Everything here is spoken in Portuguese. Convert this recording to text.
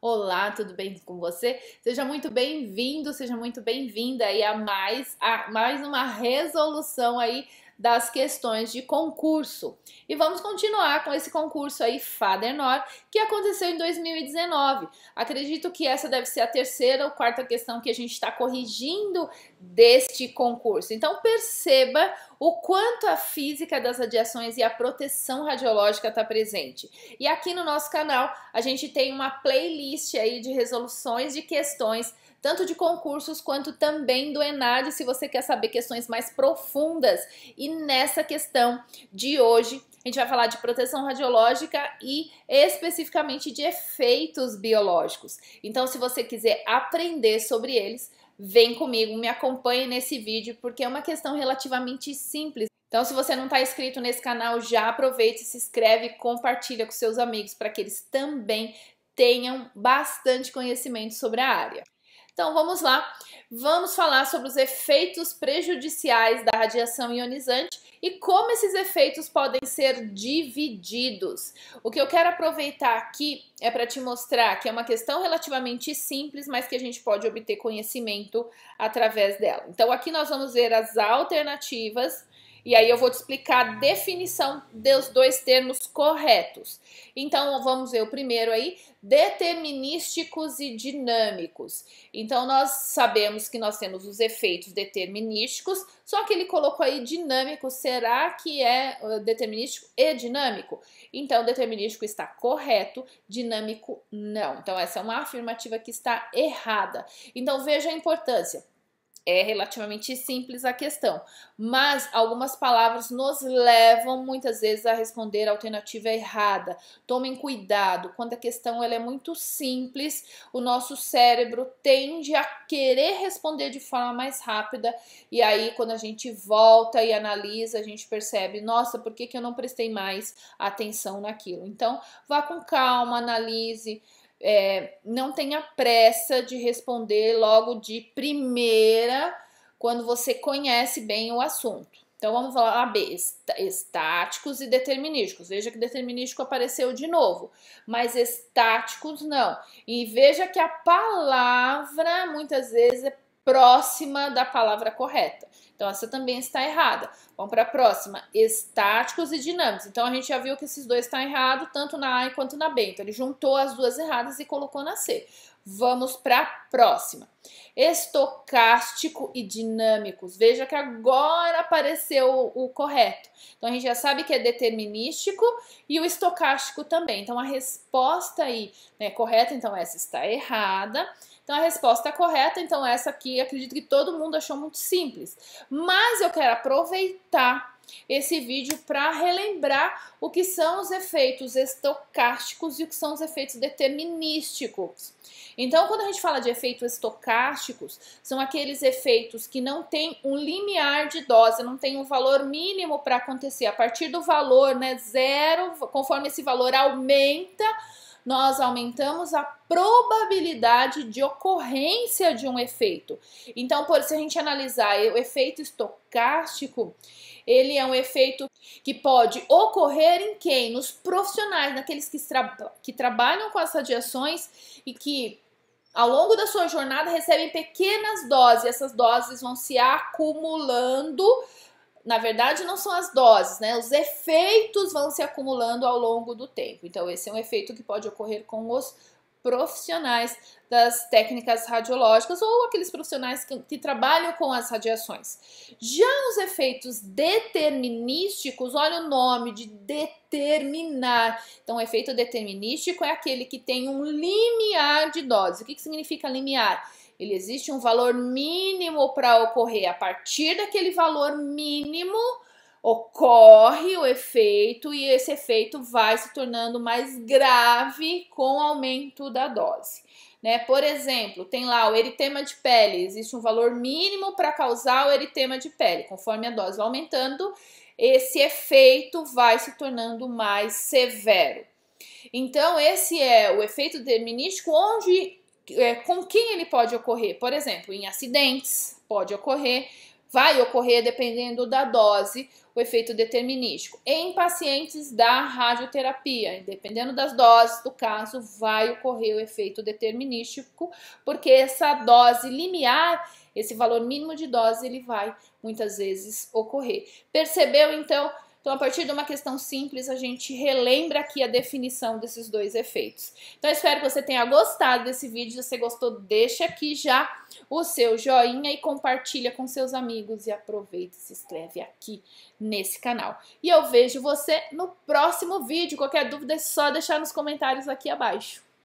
Olá, tudo bem com você? Seja muito bem-vindo, seja muito bem-vinda aí a mais, a mais uma resolução aí das questões de concurso. E vamos continuar com esse concurso aí, Fadernor, que aconteceu em 2019. Acredito que essa deve ser a terceira ou quarta questão que a gente está corrigindo deste concurso. Então perceba o quanto a física das radiações e a proteção radiológica está presente. E aqui no nosso canal a gente tem uma playlist aí de resoluções de questões tanto de concursos quanto também do Enad, se você quer saber questões mais profundas. E nessa questão de hoje, a gente vai falar de proteção radiológica e especificamente de efeitos biológicos. Então, se você quiser aprender sobre eles, vem comigo, me acompanhe nesse vídeo, porque é uma questão relativamente simples. Então, se você não está inscrito nesse canal, já aproveite, se inscreve, compartilha com seus amigos para que eles também tenham bastante conhecimento sobre a área. Então vamos lá, vamos falar sobre os efeitos prejudiciais da radiação ionizante e como esses efeitos podem ser divididos. O que eu quero aproveitar aqui é para te mostrar que é uma questão relativamente simples, mas que a gente pode obter conhecimento através dela. Então aqui nós vamos ver as alternativas e aí eu vou te explicar a definição dos dois termos corretos. Então vamos ver o primeiro aí, determinísticos e dinâmicos. Então nós sabemos que nós temos os efeitos determinísticos, só que ele colocou aí dinâmico, será que é eh, determinístico e dinâmico? Então determinístico está correto, dinâmico não. Então essa é uma afirmativa que está errada. Então veja a importância é relativamente simples a questão, mas algumas palavras nos levam muitas vezes a responder a alternativa errada. Tomem cuidado, quando a questão ela é muito simples, o nosso cérebro tende a querer responder de forma mais rápida, e aí quando a gente volta e analisa, a gente percebe, nossa, por que, que eu não prestei mais atenção naquilo? Então, vá com calma, analise é, não tenha pressa de responder logo de primeira quando você conhece bem o assunto. Então vamos falar A, estáticos e determinísticos. Veja que determinístico apareceu de novo, mas estáticos não. E veja que a palavra muitas vezes é próxima da palavra correta. Então, essa também está errada. Vamos para a próxima: estáticos e dinâmicos. Então, a gente já viu que esses dois estão tá errados, tanto na A quanto na B. Então, ele juntou as duas erradas e colocou na C. Vamos para a próxima. Estocástico e dinâmicos. Veja que agora apareceu o, o correto. Então a gente já sabe que é determinístico e o estocástico também. Então a resposta aí né, correta, então essa está errada. Então a resposta correta, então é essa aqui, acredito que todo mundo achou muito simples. Mas eu quero aproveitar esse vídeo para relembrar o que são os efeitos estocásticos e o que são os efeitos determinísticos. Então, quando a gente fala de efeitos estocásticos, são aqueles efeitos que não tem um limiar de dose, não tem um valor mínimo para acontecer. A partir do valor, né, zero, conforme esse valor aumenta, nós aumentamos a probabilidade de ocorrência de um efeito. Então, por se a gente analisar o efeito estocástico, ele é um efeito que pode ocorrer em quem? Nos profissionais, naqueles que, tra que trabalham com as radiações e que ao longo da sua jornada recebem pequenas doses. Essas doses vão se acumulando na verdade, não são as doses, né? Os efeitos vão se acumulando ao longo do tempo. Então, esse é um efeito que pode ocorrer com os profissionais das técnicas radiológicas ou aqueles profissionais que, que, trabalham com as radiações. Já os efeitos determinísticos, olha o nome de determinar. Então, o efeito determinístico é aquele que tem um limiar de doses. O que, que significa limiar? Ele existe um valor mínimo para ocorrer. A partir daquele valor mínimo, ocorre o efeito e esse efeito vai se tornando mais grave com o aumento da dose. Né? Por exemplo, tem lá o eritema de pele, existe um valor mínimo para causar o eritema de pele. Conforme a dose vai aumentando, esse efeito vai se tornando mais severo. Então, esse é o efeito determinístico, onde é, com quem ele pode ocorrer. Por exemplo, em acidentes, pode ocorrer, vai ocorrer dependendo da dose, o efeito determinístico. Em pacientes da radioterapia, dependendo das doses do caso, vai ocorrer o efeito determinístico, porque essa dose limiar, esse valor mínimo de dose, ele vai muitas vezes ocorrer. Percebeu então então, a partir de uma questão simples, a gente relembra aqui a definição desses dois efeitos. Então, espero que você tenha gostado desse vídeo. Se você gostou, deixa aqui já o seu joinha e compartilha com seus amigos. E aproveita e se inscreve aqui nesse canal. E eu vejo você no próximo vídeo. Qualquer dúvida é só deixar nos comentários aqui abaixo.